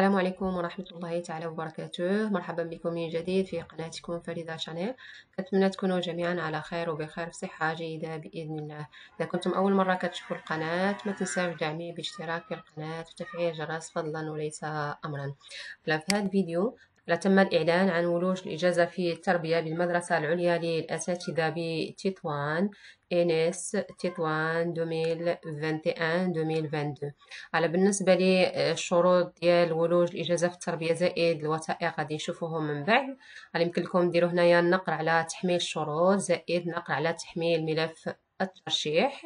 السلام عليكم ورحمة الله تعالى وبركاته مرحبا بكم من جديد في قناتكم فريدة شانيل أتمنى تكونوا جميعا على خير وبخير بصحة جيدة بإذن الله إذا كنتم أول مرة كتشوفوا القناة ما تنساوش دعمي باشتراك في القناة وتفعيل الجرس فضلا وليس أمرا في هذا الفيديو تم الإعلان عن ولوج الإجازة في التربية بالمدرسة العليا للأساتذة بتطوان إنس تطوان 2021-2022 على بالنسبة للشروط ديال ولوج الإجازة في التربية زائد الوثائق غادي نشوفوهم من بعد غادي يمكن لكم ديروا هنايا النقر على تحميل الشروط زائد نقر على تحميل ملف الترشيح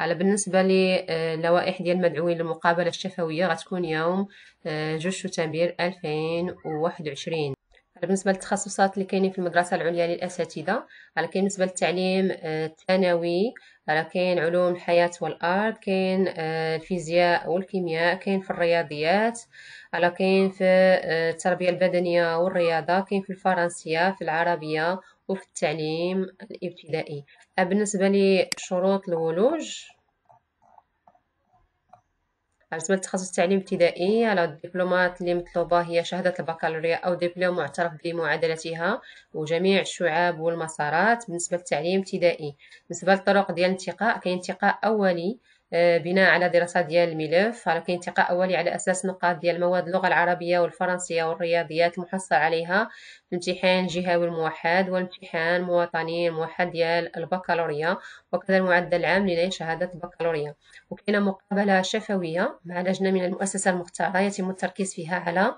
على بالنسبه للوائح آه، ديال المدعوين للمقابله الشفويه غتكون يوم آه، جوج شتنبر 2021 بالنسبه للتخصصات اللي كاينين في المدرسه العليا للاساتذه على كاين بالنسبه للتعليم آه، الثانوي على كاين علوم الحياه والارض كاين الفيزياء والكيمياء كاين في الرياضيات على كاين في التربيه البدنيه والرياضه كاين في الفرنسيه في العربيه وفي التعليم الابتدائي أه، بالنسبة لشروط الولوج بالنسبة للتخصص التعليم الابتدائي على الدبلومات اللي مطلوبة هي شهادة البكالوريا أو دبلوم معترف بمعادلتها وجميع الشعاب والمسارات بالنسبة للتعليم الابتدائي بالنسبة للطرق ديال الانتقاء كاين انتقاء أولي آه، بناء على دراسة ديال الملف على انتقاء أولي على أساس نقاط ديال مواد اللغة العربية والفرنسية والرياضيات المحصل عليها في الامتحان الجهوي الموحد والامتحان المواطني الموحد ديال البكالوريا وكذا المعدل العام لنيل شهادة البكالوريا وكاينة مقابلة شفوية مع لجنة من المؤسسة المختارة يتم التركيز فيها على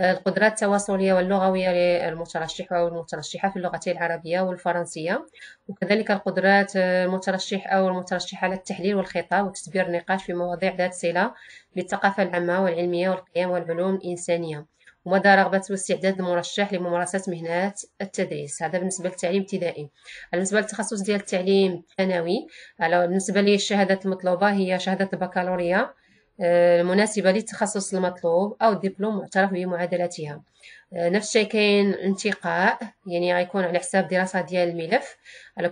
القدرات التواصلية واللغوية للمترشح أو المترشحة في اللغتين العربية والفرنسية وكذلك القدرات المترشح أو المترشحة على التحليل والخطاب وتدبير النقاش في مواضيع ذات صلة بالثقافة العامة والعلمية والقيم والعلوم الإنسانية ومدى رغبة واستعداد المرشح لممارسة مهنة التدريس هذا بالنسبة للتعليم الابتدائي بالنسبة للتخصص ديال التعليم الثانوي بالنسبة للشهادات المطلوبة هي شهادة البكالوريا آه، المناسبة للتخصص المطلوب أو الدبلوم معترف بمعادلتها آه، نفس الشيء كاين انتقاء يعني غيكون على حساب دراسة ديال الملف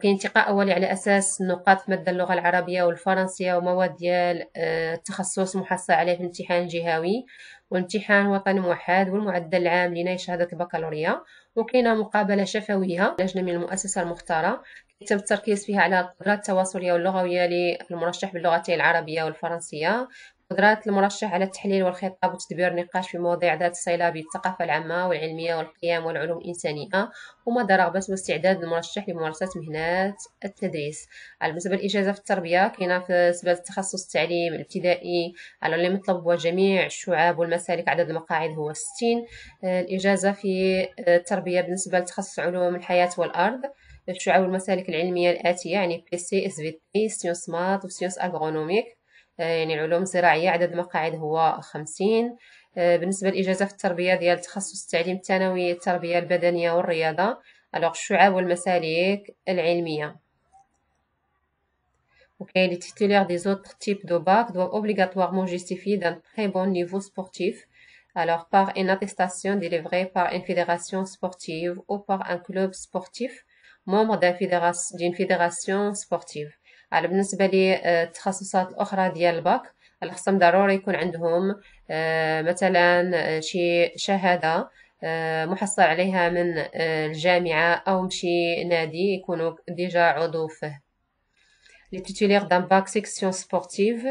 كاين انتقاء أولي على أساس نقاط مادة اللغة العربية والفرنسية ومواد ديال التخصص آه، محصى عليه في الامتحان الجهوي والامتحان الوطني موحد والمعدل العام لناي شهادة البكالوريا وكاينة مقابلة شفوية لجنة من المؤسسة المختارة يتم التركيز فيها على القدرات التواصلية واللغوية للمرشح باللغتين العربية والفرنسية قدرات المرشح على التحليل والخطاب وتدبير النقاش في مواضيع ذات الصله بالثقافة العامة والعلمية والقيم والعلوم الإنسانية ومدى رغبة واستعداد المرشح لممارسة مهنات التدريس على بالنسبة للإجازة في التربية كاينة في سبب التخصص التعليم الابتدائي على اللي مطلوب هو جميع الشعاب والمسالك عدد المقاعد هو 60 الإجازة في التربية بالنسبة لتخصص علوم الحياة والأرض الشعاب والمسالك العلمية الآتية يعني بي سي اس في تي سيونس مات وسيونس أغرونوميك آه، يعني علوم زراعية عدد المقاعد هو خمسين آه، بالنسبة لإجازة في التربية ديال تخصص التعليم الثانوي التربية البدنية والرياضة ألوغ الشعاب والمساليك العلمية وكاين لي تيتولير دي زوط تيب دو باك دوا أوبليغاتواغمون جيستيفي دان تخي بون نيفو سبورتيف ألوغ باغ إن أتيستاسيون ديليفغي باغ إن فيديراسيون سبورتيف أو باغ أن كلوب سبورتيف مومبر دان فيديراسيون سبورتيف على بالنسبه للتخصصات آه، الاخرى ديال الباك الخصم ضروري يكون عندهم آه، مثلا آه، شي شهاده محصل عليها من الجامعه او شي نادي يكونوا ديجا عضو فيه لي تيتولير دان باك سيكسيون سبورتيف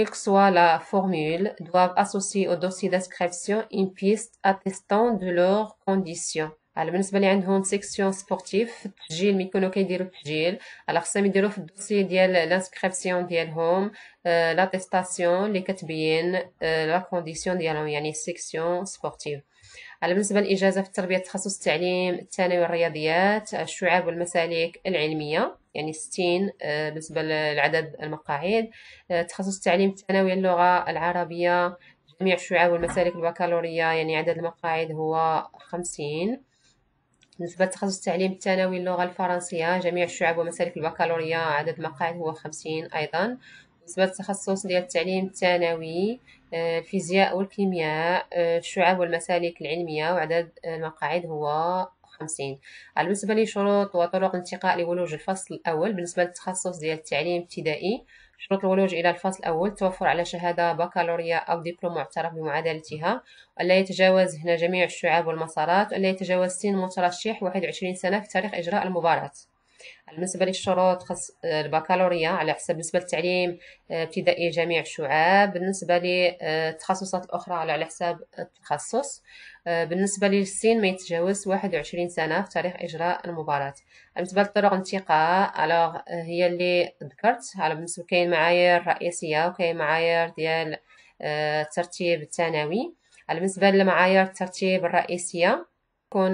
quelle que soit la formule, doivent associer au dossier d'inscription une piste attestant de leurs conditions. على بالنسبه لي عندهم سيكسيون سبورتيف في التسجيل مي يكونوا كيديروا التسجيل على خصهم يديروا في الدوسي ديال لانسكريبسيون ديالهم لا لاتيستاسيون اللي كتبين لا كونديسيون ديالهم يعني سيكسيون سبورتيف على بالنسبه للاجازه في التربيه تخصص التعليم الثانوي والرياضيات الشعاب والمسالك العلميه يعني ستين آه، بالنسبه لعدد المقاعد آه، تخصص التعليم الثانوي اللغه العربيه جميع الشعاب والمسالك البكالوريا يعني عدد المقاعد هو خمسين بالنسبة لتخصص التعليم الثانوي اللغة الفرنسية جميع الشعب ومسالك البكالوريا عدد المقاعد هو خمسين أيضا بالنسبة للتخصص ديال التعليم الثانوي آه، الفيزياء والكيمياء آه، الشعب والمسالك العلمية وعدد المقاعد هو خمسين آه، بالنسبة لشروط وطرق انتقاء لولوج الفصل الأول بالنسبة للتخصص ديال التعليم الابتدائي شروط الولوج إلى الفصل الأول توفر على شهادة بكالوريا أو دبلوم معترف بمعادلتها ألا يتجاوز هنا جميع الشعاب والمسارات ألا يتجاوز سن مترشح 21 سنة في تاريخ إجراء المباراة بالنسبة للشروط خاص آه، البكالوريا على حسب نسبه التعليم آه، ابتدائي جميع الشعاب بالنسبة للتخصصات آه، الأخرى على حساب التخصص بالنسبة للسن ما يتجاوز 21 سنة في تاريخ إجراء المباراة بالنسبة للطرق الانتقاء ألوغ هي اللي ذكرت على بالنسبة كاين معايير رئيسية وكاين معايير ديال الترتيب الثانوي بالنسبة لمعايير الترتيب الرئيسية تكون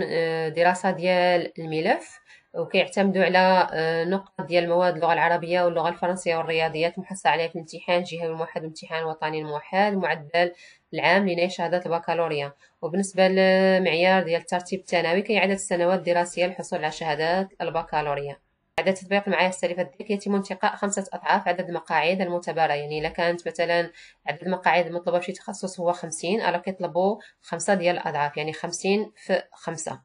دراسة ديال الملف وكيعتمدوا على آه، نقط ديال المواد اللغه العربيه واللغه الفرنسيه والرياضيات محصه عليها في الامتحان الجهوي الموحد والامتحان الوطني الموحد معدل العام لنهاية شهادة البكالوريا وبالنسبة للمعيار ديال الترتيب الثانوي كي عدد السنوات الدراسية للحصول على شهادات البكالوريا بعد تطبيق المعايير السالفة ديك يتم انتقاء خمسة أضعاف عدد المقاعد المعتبرة يعني إلا كانت مثلا عدد المقاعد المطلوبة في شي تخصص هو خمسين ألا كيطلبوا خمسة ديال الأضعاف يعني خمسين في خمسة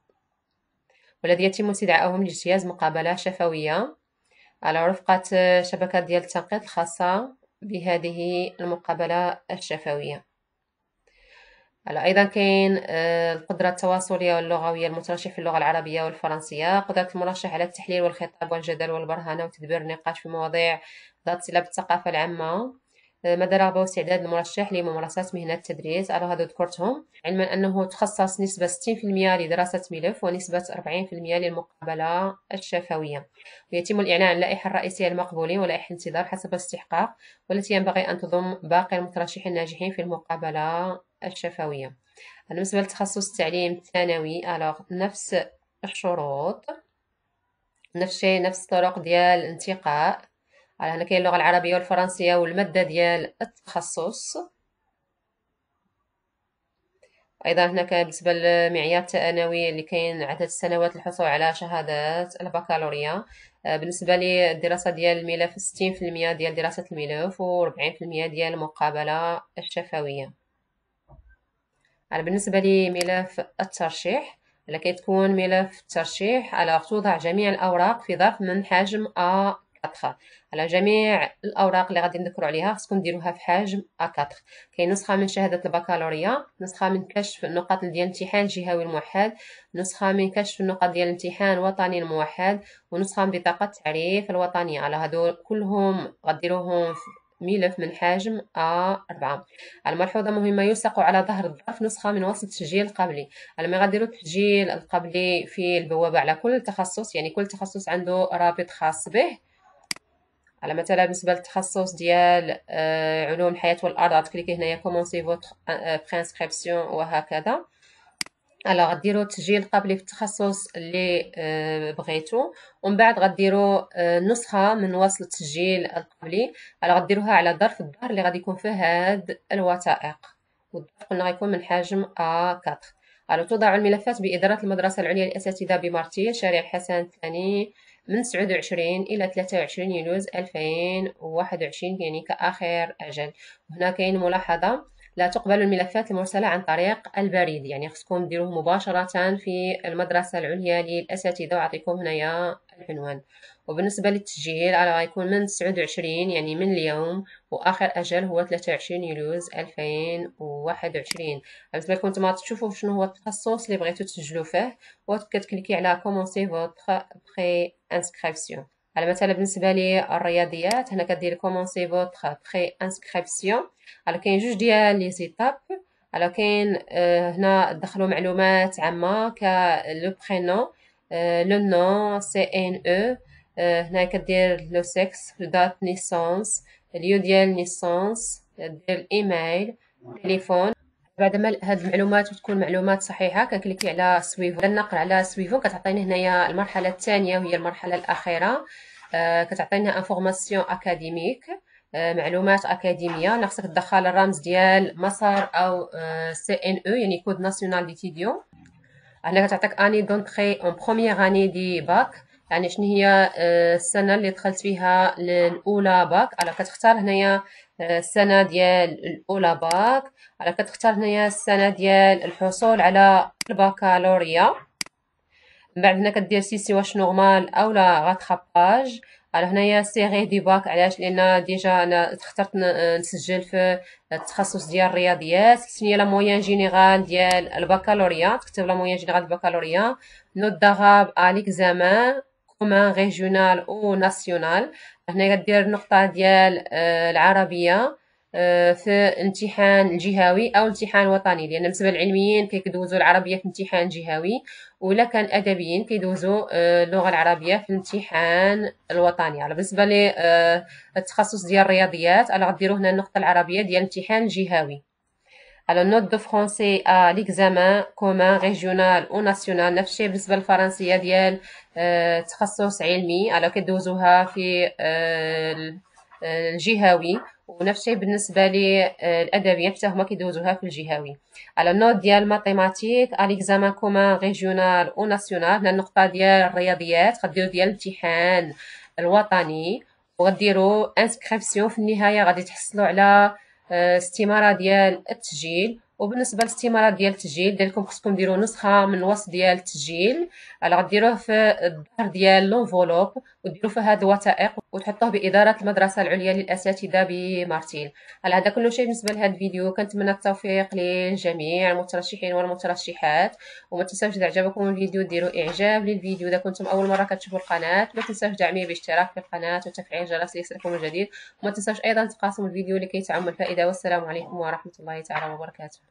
والذي يتم استدعائهم لاجتياز مقابلة شفوية على رفقة آه، شبكة ديال التنقيط الخاصة بهذه المقابلة الشفوية على أيضا كاين آه، القدرة التواصلية واللغوية المترشح في اللغة العربية والفرنسية قدرة المرشح على التحليل والخطاب والجدل والبرهنة وتدبير النقاش في مواضيع ذات صلة بالثقافة العامة مدى رغبة واستعداد المرشح لممارسة مهنة التدريس على هذا ذكرتهم علما أنه تخصص نسبة 60% لدراسة ملف ونسبة 40% للمقابلة الشفوية ويتم الإعلان عن اللائحة الرئيسية المقبولين ولائحة الانتظار حسب الاستحقاق والتي ينبغي أن تضم باقي المترشحين الناجحين في المقابلة الشفوية بالنسبة لتخصص التعليم الثانوي ألوغ نفس الشروط نفس الشيء نفس الطرق ديال الانتقاء على هنا كاين اللغه العربيه والفرنسيه والماده ديال التخصص ايضا هنا بالنسبه للمعيار الثانوي اللي كاين عدد السنوات الحصول على شهادات البكالوريا آه، بالنسبه للدراسه ديال الملف 60% ديال دراسه الملف و40% ديال المقابله الشفويه على بالنسبه لملف الترشيح لكي تكون ملف الترشيح على توضع جميع الاوراق في ظرف من حجم A 4 على جميع الأوراق اللي غادي نذكروا عليها خصكم ديروها في حجم أ4 كاين نسخة من شهادة البكالوريا نسخة من كشف النقاط ديال الامتحان الجهوي الموحد نسخة من كشف النقاط ديال الامتحان الوطني الموحد ونسخة من بطاقة التعريف الوطنية على هادو كلهم غديروهم في ملف من حجم A4 الملحوظة مهمة يلصق على ظهر الظرف نسخة من وصل التسجيل القبلي لما غاديروا التسجيل القبلي في البوابة على كل تخصص يعني كل تخصص عنده رابط خاص به على مثلا بالنسبه للتخصص ديال آه، علوم الحياه والارض غتكليكي هنايا كومونسي فوت برينسكريبسيون وهكذا الا غديروا تسجيل قبلي في التخصص اللي آه، بغيتو ومن بعد غديروا آه، نسخه من وصل التسجيل القبلي الا غديروها على ظرف الدار اللي غادي يكون فيه هاد الوثائق والظرف قلنا غيكون من حجم A4 قالوا توضع الملفات بإدارة المدرسة العليا للأساتذة بمارتي شارع الحسن الثاني من 29 إلى 23 يوليوز 2021 يعني كآخر أجل هنا كاين يعني ملاحظة لا تقبل الملفات المرسلة عن طريق البريد يعني خصكم ديروه مباشرة في المدرسة العليا للأساتذة وعطيكم هنايا العنوان وبالنسبة للتسجيل راه غيكون من 29 يعني من اليوم وآخر أجل هو 23 يوليوز 2021 بالنسبة لكم نتوما تشوفوا شنو هو التخصص اللي بغيتو تسجلوا فيه وكتكليكي على كومونسي فوتر بري انسكريبسيون على مثلا بالنسبه لي الرياضيات هنا كدير كومونسي فوتر بري انسكريبسيون على كاين جوج ديال لي زيتاب على كاين آه، هنا دخلوا معلومات عامه ك لو برينو لو نون سي ان او هنا كدير لو لو دات نيسونس اليو ديال نيسونس دير الايميل تليفون بعد ما هاد المعلومات وتكون معلومات صحيحه كنكليكي على سويفو كنقر على سويفو كتعطيني هنايا المرحله الثانيه وهي المرحله الاخيره آه كتعطينا انفورماسيون اكاديميك آه معلومات اكاديميه انا تدخل الرمز ديال مسار او سي ان او يعني كود ناسيونال ديتيديو هنا كتعطيك اني دونتري اون بروميير اني دي باك يعني شنو هي آه، السنه اللي دخلت فيها الاولى باك انا كتختار هنايا السنه ديال الاولى باك راه كتختار هنايا السنه ديال الحصول على البكالوريا من بعد هنا كدير سيسي واش نورمال اولا غاتخاباج راه هنايا سيغي دي باك علاش لان ديجا انا اخترت نسجل في التخصص ديال الرياضيات كتبت لا مويان جينيرال ديال البكالوريا تكتب لا مويان جينيرال البكالوريا نوت داغاب اليكزامان كومان ريجيونال او ناسيونال هنا كدير النقطه ديال آه، العربيه آه، في امتحان الجهوي او امتحان وطني لان بالنسبه للعلميين كيدوزوا العربيه في امتحان جهوي ولا كان ادبيين كيدوزوا آه، اللغه العربيه في الامتحان الوطني على بالنسبه للتخصص ديال الرياضيات انا غديروا هنا النقطه العربيه ديال امتحان جهوي على النوت دو فرونسي ا ليكزامان كومان ريجيونال او ناسيونال نفس الشيء بالنسبه للفرنسيه ديال تخصص علمي على كدوزوها في الجهوي ونفس الشيء بالنسبه للادبيات حتى هما كيدوزوها في الجهوي على النوت ديال ماتيماتيك ا ليكزامان كومان ريجيونال او ناسيونال هنا النقطه ديال الرياضيات غديروا ديال الامتحان الوطني وغديروا انسكريبسيون في النهايه غادي تحصلوا على آه، استماره ديال التسجيل وبالنسبه للاستماره ديال التسجيل ديالكم خصكم ديروا نسخه من الوصف ديال التسجيل على غديروه في الظهر ديال لونفولوب وديروا في هذه الوثائق وتحطوه باداره المدرسه العليا للاساتذه بمارتيل على هذا كل شيء بالنسبه لهذا الفيديو كنتمنى التوفيق للجميع المترشحين والمترشحات وما تنساوش اذا عجبكم الفيديو ديروا اعجاب للفيديو اذا كنتم اول مره كتشوفوا القناه ما تنساوش دعمي باشتراك في القناه وتفعيل الجرس ليصلكم الجديد وما تنساوش ايضا تقاسموا الفيديو لكي تعم الفائده والسلام عليكم ورحمه الله تعالى وبركاته